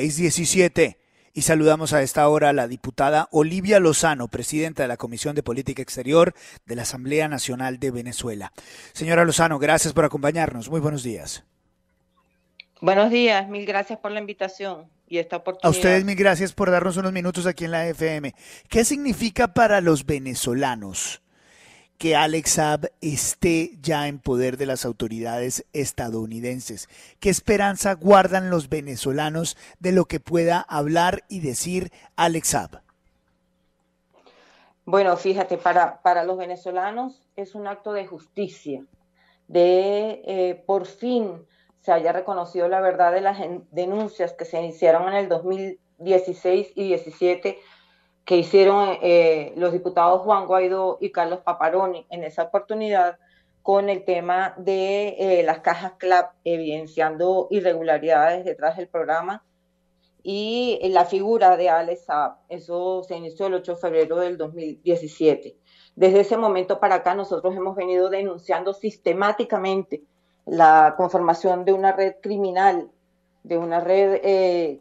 617. Y saludamos a esta hora a la diputada Olivia Lozano, presidenta de la Comisión de Política Exterior de la Asamblea Nacional de Venezuela. Señora Lozano, gracias por acompañarnos. Muy buenos días. Buenos días, mil gracias por la invitación y esta oportunidad. A ustedes mil gracias por darnos unos minutos aquí en la FM. ¿Qué significa para los venezolanos que Alex Saab esté ya en poder de las autoridades estadounidenses. ¿Qué esperanza guardan los venezolanos de lo que pueda hablar y decir Alex Saab? Bueno, fíjate, para, los venezolanos es un acto de justicia, de eh, por fin se haya reconocido la verdad de las denuncias que se iniciaron en el 2016 y 17 que hicieron eh, los diputados Juan Guaidó y Carlos Paparoni en esa oportunidad con el tema de eh, las cajas CLAP, evidenciando irregularidades detrás del programa y eh, la figura de Alex Eso se inició el 8 de febrero del 2017. Desde ese momento para acá nosotros hemos venido denunciando sistemáticamente la conformación de una red criminal, de una red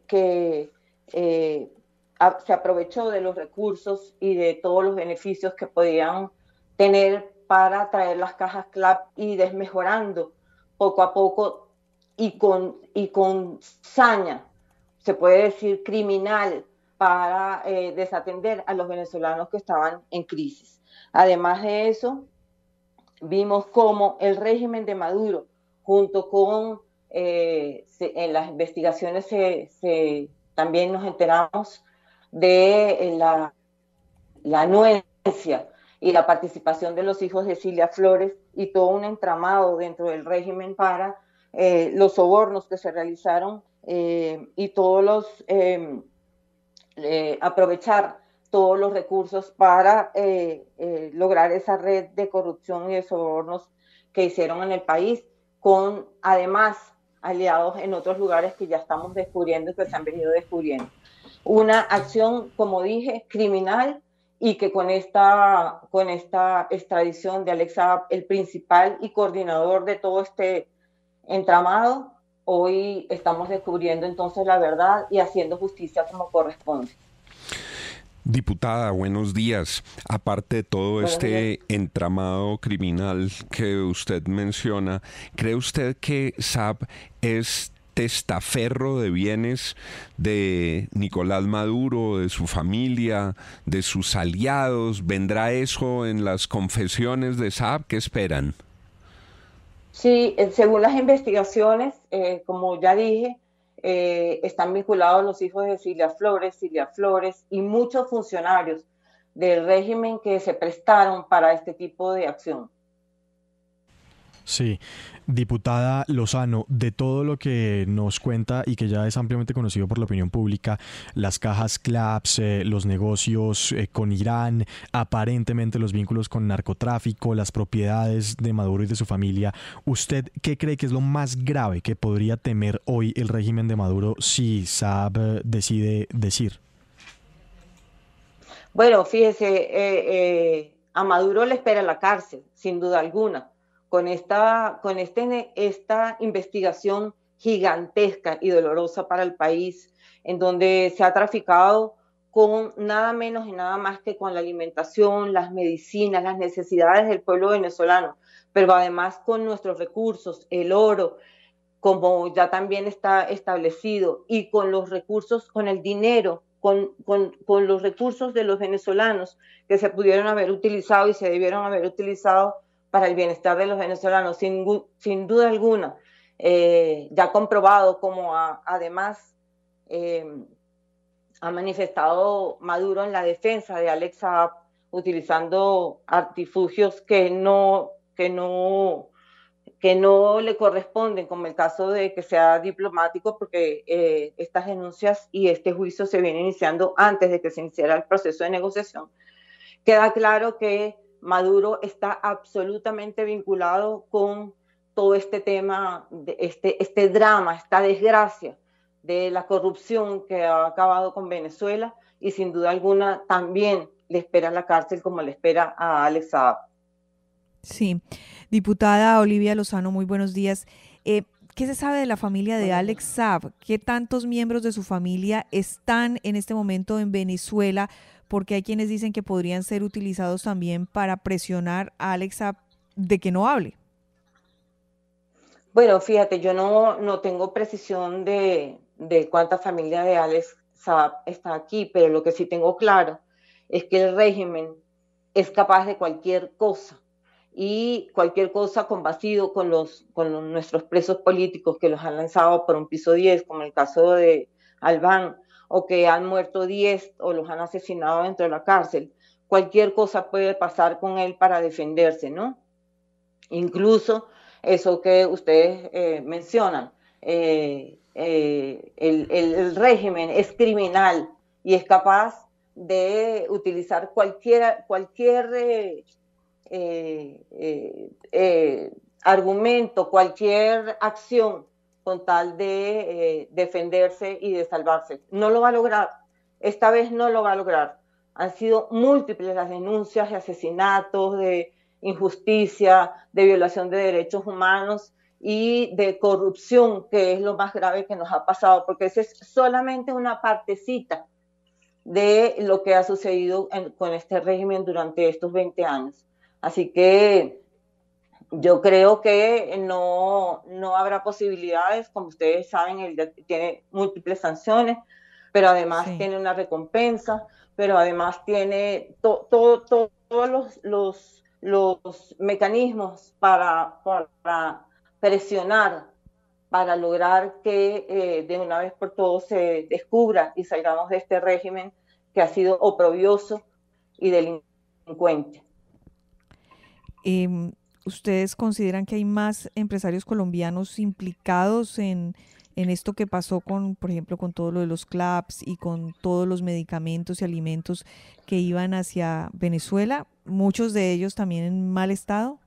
que se aprovechó de los recursos y de todos los beneficios que podían tener para traer las cajas CLAP y desmejorando poco a poco y con, y con saña, se puede decir criminal, para eh, desatender a los venezolanos que estaban en crisis. Además de eso, vimos cómo el régimen de Maduro, junto con eh, en las investigaciones, se, también nos enteramos de eh, la, la anuencia y la participación de los hijos de Cilia Flores y todo un entramado dentro del régimen para eh, los sobornos que se realizaron eh, y todos los em, aprovechar todos los recursos para lograr esa red de corrupción y de sobornos que hicieron en el país, con además aliados en otros lugares que ya estamos descubriendo y que se han venido descubriendo una acción, como dije, criminal y que con esta, con esta extradición de Alexa el principal y coordinador de todo este entramado, hoy estamos descubriendo entonces la verdad y haciendo justicia como corresponde. Diputada, buenos días. Aparte de todo este entramado criminal que usted menciona, ¿cree usted que sap es testaferro de bienes de Nicolás Maduro, de su familia, de sus aliados? ¿Vendrá eso en las confesiones de Saab? ¿Qué esperan? Sí, eh, según las investigaciones, eh, como ya dije, eh, están vinculados los hijos de Silvia Flores, Silvia Flores y muchos funcionarios del régimen que se prestaron para este tipo de acción. Sí, diputada Lozano, de todo lo que nos cuenta y que ya es ampliamente conocido por la opinión pública, las cajas CLAPS, eh, los negocios eh, con Irán, aparentemente los vínculos con narcotráfico, las propiedades de Maduro y de su familia, ¿usted qué cree que es lo más grave que podría temer hoy el régimen de Maduro si Saab eh, decide decir? Bueno, fíjese, a Maduro le espera la cárcel, sin duda alguna con esta, con este, esta investigación gigantesca y dolorosa para el país, en donde se ha traficado con nada menos y nada más que con la alimentación, las medicinas, las necesidades del pueblo venezolano, pero además con nuestros recursos, el oro, como ya también está establecido, y con los recursos, con el dinero, con, con, con los recursos de los venezolanos que se pudieron haber utilizado y se debieron haber utilizado para el bienestar de los venezolanos, sin, sin duda alguna, eh, ya comprobado como además eh, ha manifestado Maduro en la defensa de Alexa utilizando artifugios que no, que no que no le corresponden, como el caso de que sea diplomático, porque eh, estas denuncias y este juicio se vienen iniciando antes de que se iniciara el proceso de negociación. Queda claro que Maduro está absolutamente vinculado con todo este tema, de este, este, drama, esta desgracia de la corrupción que ha acabado con Venezuela y sin duda alguna también le espera la cárcel como le espera a Alex Saab. Sí, diputada Olivia Lozano, muy buenos días. Eh, ¿Qué se sabe de la familia de Alex Saab? ¿Qué tantos miembros de su familia están en este momento en Venezuela? Porque hay quienes dicen que podrían ser utilizados también para presionar a Alex Saab de que no hable. Bueno, fíjate, yo no, no tengo precisión de, de cuánta familia de Alex Saab está aquí, pero lo que sí tengo claro es que el régimen es capaz de cualquier cosa y cualquier cosa vacío con, los, con nuestros presos políticos que los han lanzado por un piso 10, como el caso de Albán, o que han muerto 10 o los han asesinado dentro de la cárcel. Cualquier cosa puede pasar con él para defenderse, ¿no? Incluso eso que ustedes eh, mencionan, eh, eh, el, régimen es criminal y es capaz de utilizar cualquiera, cualquier eh, eh, eh, argumento, cualquier acción con tal de defenderse y de salvarse. No lo va a lograr. Esta vez no lo va a lograr. Han sido múltiples las denuncias de asesinatos, de injusticia, de violación de derechos humanos y de corrupción, que es lo más grave que nos ha pasado, porque esa es solamente una partecita de lo que ha sucedido con este régimen durante estos 20 años. Así que yo creo que no, no habrá posibilidades, como ustedes saben, él tiene múltiples sanciones, pero además tiene una recompensa, pero además tiene todos los, mecanismos para, para, presionar, para lograr que eh, de una vez por todas se descubra y salgamos de este régimen que ha sido oprobioso y delincuente. Em, ¿Ustedes consideran que hay más empresarios colombianos implicados en, esto que pasó con, por ejemplo, con todo lo de los CLAPS y con todos los medicamentos y alimentos que iban hacia Venezuela, muchos de ellos también en mal estado?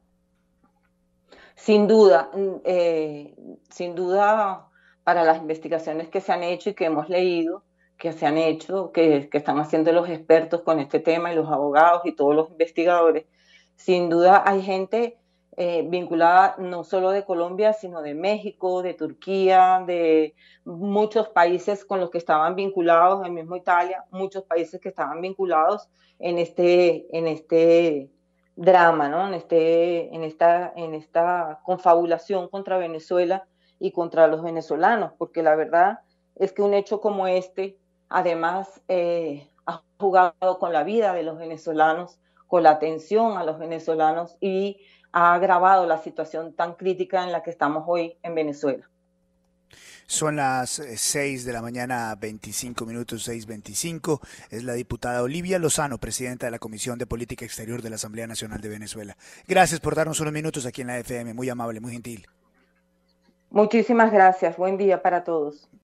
Sin duda, mm, eh, sin duda, para las investigaciones que se han hecho y que hemos leído, que se han hecho, que, que están haciendo los expertos con este tema y los abogados y todos los investigadores, sin duda hay gente eh, vinculada no solo de Colombia, sino de México, de Turquía, de muchos países con los que estaban vinculados, el mismo Italia, muchos países que estaban vinculados en este, en este drama, ¿no? en, este, en, esta, en esta confabulación contra Venezuela y contra los venezolanos, porque la verdad es que un hecho como este, además, eh, ha jugado con la vida de los venezolanos la atención a los venezolanos y ha agravado la situación tan crítica en la que estamos hoy en Venezuela. Son las 6 eh, de la mañana, 25 minutos, 6.25. Es la diputada Olivia Lozano, presidenta de la Comisión de Política Exterior de la Asamblea Nacional de Venezuela. Gracias por darnos unos minutos aquí en la FM. Muy amable, muy gentil. Muchísimas gracias. Buen día para todos.